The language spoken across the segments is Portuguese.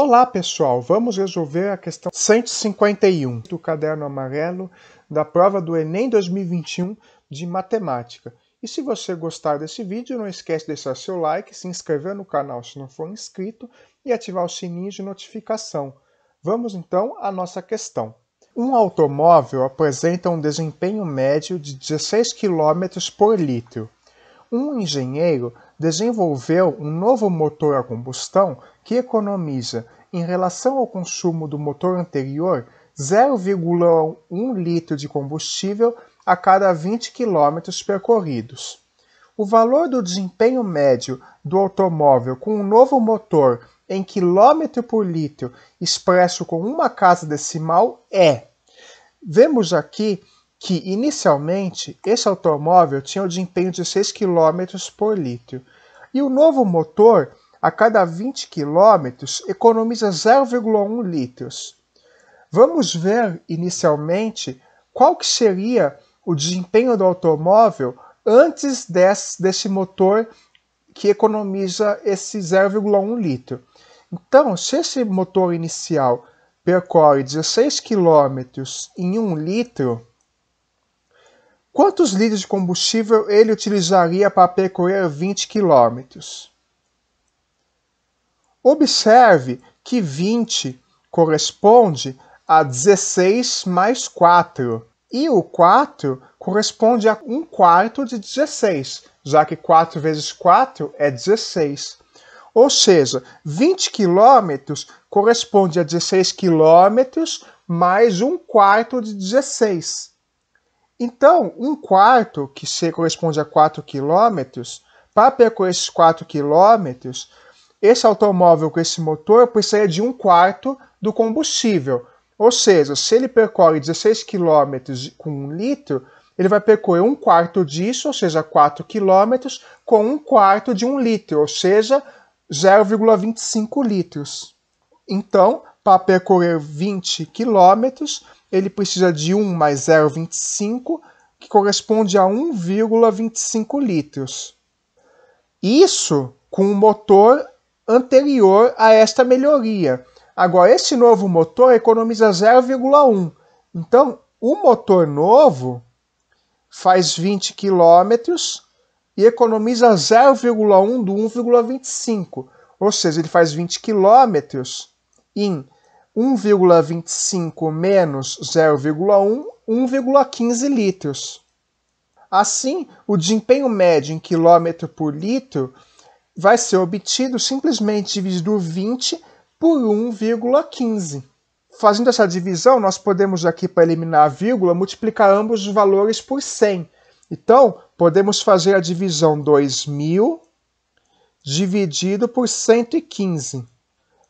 Olá pessoal, vamos resolver a questão 151 do caderno amarelo da prova do Enem 2021 de matemática. E se você gostar desse vídeo, não esquece de deixar seu like, se inscrever no canal se não for inscrito e ativar o sininho de notificação. Vamos então à nossa questão. Um automóvel apresenta um desempenho médio de 16 km por litro. Um engenheiro desenvolveu um novo motor a combustão que economiza, em relação ao consumo do motor anterior, 0,1 litro de combustível a cada 20 km percorridos. O valor do desempenho médio do automóvel com um novo motor em quilômetro por litro expresso com uma casa decimal é. Vemos aqui que inicialmente esse automóvel tinha o desempenho de 6 km por litro e o novo motor a cada 20 km economiza 0,1 litros. Vamos ver inicialmente qual que seria o desempenho do automóvel antes desse, desse motor que economiza esse 0,1 litro. Então, se esse motor inicial percorre 16 km em 1 litro, Quantos litros de combustível ele utilizaria para percorrer 20 km? Observe que 20 corresponde a 16 mais 4, e o 4 corresponde a 1 quarto de 16, já que 4 vezes 4 é 16. Ou seja, 20 km corresponde a 16 km mais 1 quarto de 16. Então, um quarto, que se corresponde a 4 quilômetros, para percorrer esses 4 quilômetros, esse automóvel com esse motor precisaria de um quarto do combustível. Ou seja, se ele percorre 16 quilômetros com um litro, ele vai percorrer um quarto disso, ou seja, 4 quilômetros, com um quarto de um litro, ou seja, 0,25 litros. Então, para percorrer 20 quilômetros, ele precisa de 1 mais 0,25, que corresponde a 1,25 litros. Isso com o motor anterior a esta melhoria. Agora, esse novo motor economiza 0,1. Então, o motor novo faz 20 quilômetros e economiza 0,1 do 1,25. Ou seja, ele faz 20 quilômetros em 1,25 menos 0,1, 1,15 litros. Assim, o desempenho médio em quilômetro por litro vai ser obtido simplesmente dividido 20 por 1,15. Fazendo essa divisão, nós podemos aqui, para eliminar a vírgula, multiplicar ambos os valores por 100. Então, podemos fazer a divisão 2.000 dividido por 115.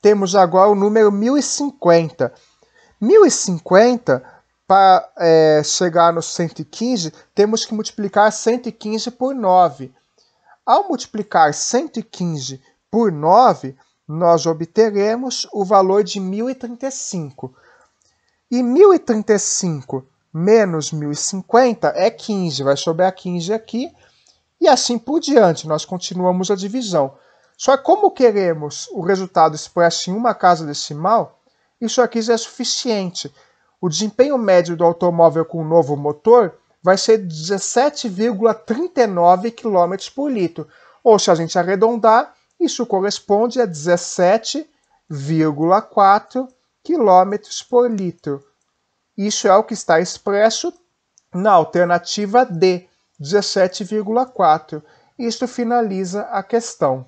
temos agora o número 1050. 1050, para é, chegar no 115, temos que multiplicar 115 por 9. Ao multiplicar 115 por 9, nós obteremos o valor de 1035. E 1035 menos 1050 é 15, vai sobrar 15 aqui, e assim por diante, nós continuamos a divisão. Só como queremos o resultado expresso em uma casa decimal, isso aqui já é suficiente. O desempenho médio do automóvel com o novo motor vai ser 17,39 km por litro. Ou se a gente arredondar, isso corresponde a 17,4 km por litro. Isso é o que está expresso na alternativa D, 17,4. Isto finaliza a questão.